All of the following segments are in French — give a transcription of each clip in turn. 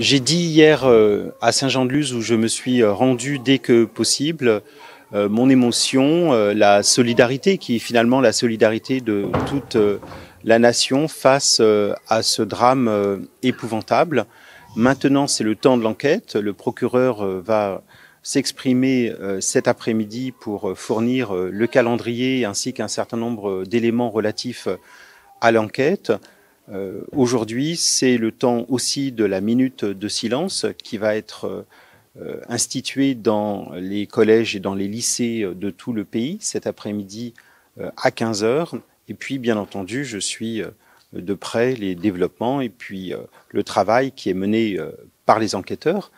J'ai dit hier euh, à Saint-Jean-de-Luz où je me suis euh, rendu dès que possible euh, mon émotion, la solidarité qui est finalement la solidarité de toute la nation face à ce drame épouvantable. Maintenant, c'est le temps de l'enquête. Le procureur va s'exprimer cet après-midi pour fournir le calendrier ainsi qu'un certain nombre d'éléments relatifs à l'enquête. Euh, aujourd'hui, c'est le temps aussi de la minute de silence qui va être euh, instituée dans les collèges et dans les lycées euh, de tout le pays cet après-midi à 15 heures. Et puis, bien entendu, je suis de près les développements et puis le travail qui est mené par les enquêteurs.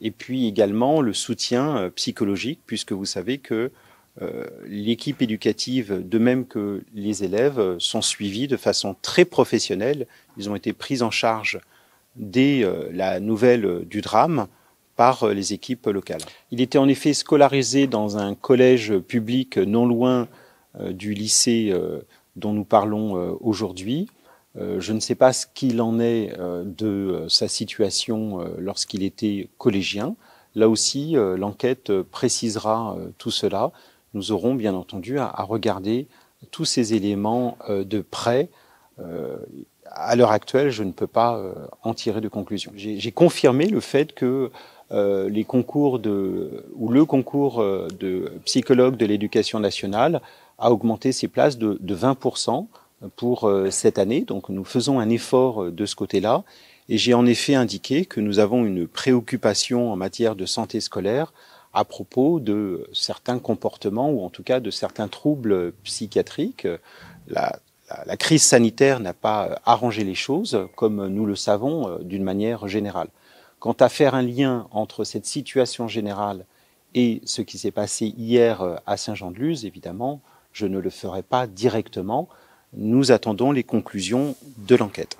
Et puis également le soutien psychologique, puisque vous savez que euh, l'équipe éducative, de même que les élèves, euh, sont suivis de façon très professionnelle. Ils ont été pris en charge dès euh, la nouvelle du drame par les équipes locales. Il était en effet scolarisé dans un collège public non loin du lycée dont nous parlons aujourd'hui. Je ne sais pas ce qu'il en est de sa situation lorsqu'il était collégien. Là aussi, l'enquête précisera tout cela nous aurons bien entendu à, regarder tous ces éléments euh, de près. Euh, à l'heure actuelle, je ne peux pas euh, en tirer de conclusion. J'ai confirmé le fait que les concours ou le concours de psychologue de l'éducation nationale a augmenté ses places de, de 20% pour cette année. Donc nous faisons un effort de ce côté-là. Et j'ai en effet indiqué que nous avons une préoccupation en matière de santé scolaire à propos de certains comportements ou en tout cas de certains troubles psychiatriques. La, crise sanitaire n'a pas euh, arrangé les choses, comme nous le savons euh, d'une manière générale. Quant à faire un lien entre cette situation générale et ce qui s'est passé hier euh, à Saint-Jean-de-Luz, évidemment, je ne le ferai pas directement. Nous attendons les conclusions de l'enquête.